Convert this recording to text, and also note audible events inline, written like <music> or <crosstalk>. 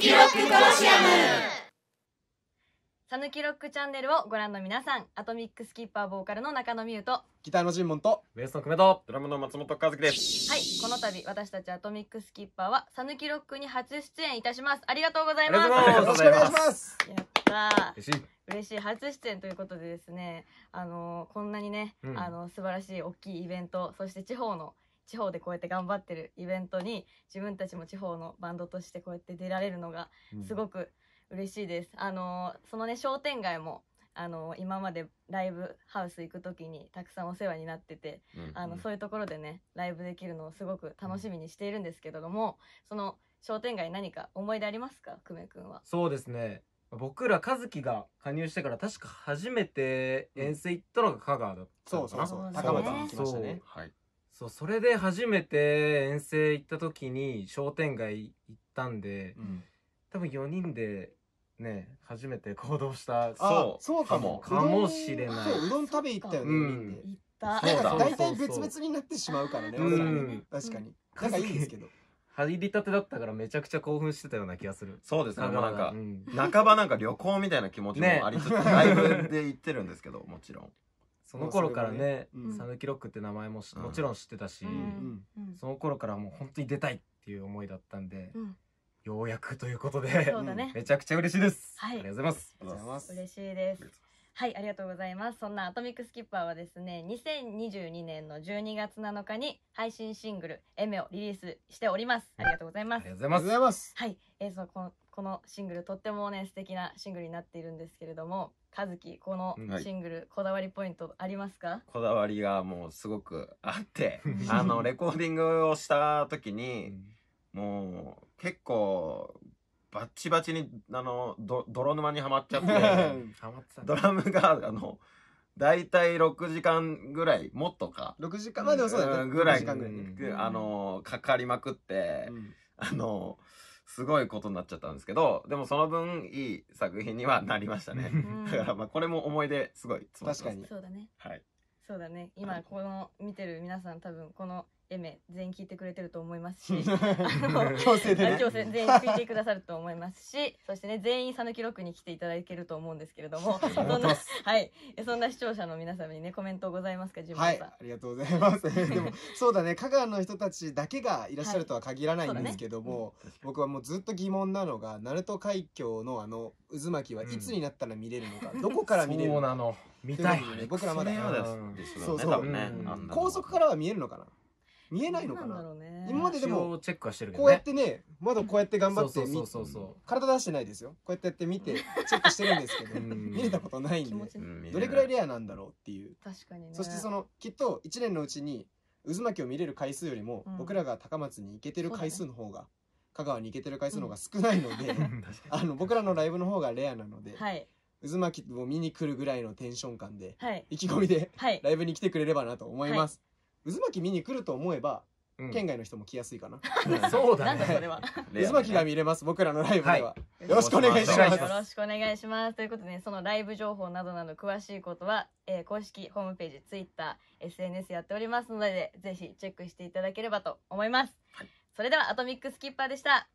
きロックコロシアムさぬきロックチャンネルをご覧の皆さんアトミックスキッパーボーカルの中野美優とギターのジンモンとベースの久米とドラムの松本和樹ですはいこの度私たちアトミックスキッパーはさぬきロックに初出演いたしますありがとうございますありがとうございしますやった嬉しい嬉しい初出演ということでですねあのこんなにね、うん、あの素晴らしい大きいイベントそして地方の地方でこうやって頑張ってるイベントに自分たちも地方のバンドとしてこうやって出られるのがすごく嬉しいです。うん、あのそのね商店街もあの今までライブハウス行く時にたくさんお世話になってて、うんうん、あのそういうところでねライブできるのをすごく楽しみにしているんですけれどもその商店街何か思い出ありますか久米くんは。そうですね僕ら和樹が加入してから確か初めて遠征行ったのが香川だったのかな、うん、そうそうそう高松に行きましたね、はい、そう、それで初めて遠征行った時に商店街行ったんで、うん、多分4人でね、初めて行動した。そう。そうかも。かもしれない。そう、うどん食べ行ったよね、みんな。行った。大体別々になってしまうからね、うん、確かに。仲いいんですけど。入りたてだったからめちゃくちゃ興奮してたような気がする。そうですね。もうなんか、うん、半ばなんか旅行みたいな気持ちもありつつ、ね、ライブで行ってるんですけど、もちろん。その頃からね「サヌキロック」って名前ももちろん知ってたし、その頃からもう本当に出たいっていう思いだったんで、ようやくということで、<laughs> めちゃくちゃ嬉しいです、ありがとうございます嬉しいですはい、ありがとうございます。そんなアトミックスキッパーはですね、2022年の12月7日に配信シングル、エメをリリースしております。ありがとうございます。ありがとうございます。はい、えー、そここのシングルとってもね素敵なシングルになっているんですけれども和樹このシングル、はい、こだわりポイントありますかこだわりがもうすごくあって <laughs> あのレコーディングをした時にもう結構バッチバチにあのど泥沼にはまっちゃって <laughs> ドラムがあの大体6時間ぐらいもっとか6時間までもそうだねぐらいあのかかりまくって、うん、あのすごいことになっちゃったんですけど、でもその分いい作品にはなりましたね。だからまあこれも思い出すごい詰まってます、ね。確かに。そうだね。はい。そうだね。今この見てる皆さん多分このエメ全員聞いてくれてると思いますし <laughs> 強制で、ね、強制全員聞いてくださると思いますし <laughs> そしてね全員讃岐ロに来ていただけると思うんですけれども <laughs> そんなはいそんな視聴者の皆様にねコメントございますかジムさん、はい、ありがとうございますでもそうだね香川の人たちだけがいらっしゃるとは限らないんですけども、はいね、僕はもうずっと疑問なのが鳴門海峡のあの渦巻きはいつになったら見れるのか、うん、どこから見れるのか見たい、ね、僕らまだ、ね、そうそう、ね、高速からは見えるのかな見えないのかな今まででもチェックはしてるこうやってねまだこうやって頑張って体出してないですよこうやってやって見てチェックしてるんですけど見れたことないんでどれくらいレアなんだろうっていう確かに、そしてそのきっと1年のうちに渦巻きを見れる回数よりも、僕らが高松に行けてる回数の方が、香川に行けてる回数の方が少ないので、<laughs> あの僕らのライブの方がレアなので。渦巻きを見に来るぐらいのテンション感で、意気込みで、ライブに来てくれればなと思います。渦巻き見に来ると思えば、うん県外の人も来やすいかな。<laughs> そうだなんだねそれは。<laughs> 渦巻きが見れます、僕らのライブでは。よろしくお願いしますよ。ろしくお願いします。ということで、ね、そのライブ情報などなど詳しいことは、えー公式ホームページ、ツイッター、SNS やっておりますので、ぜひチェックしていただければと思います。それでは、アトミックスキッパーでした。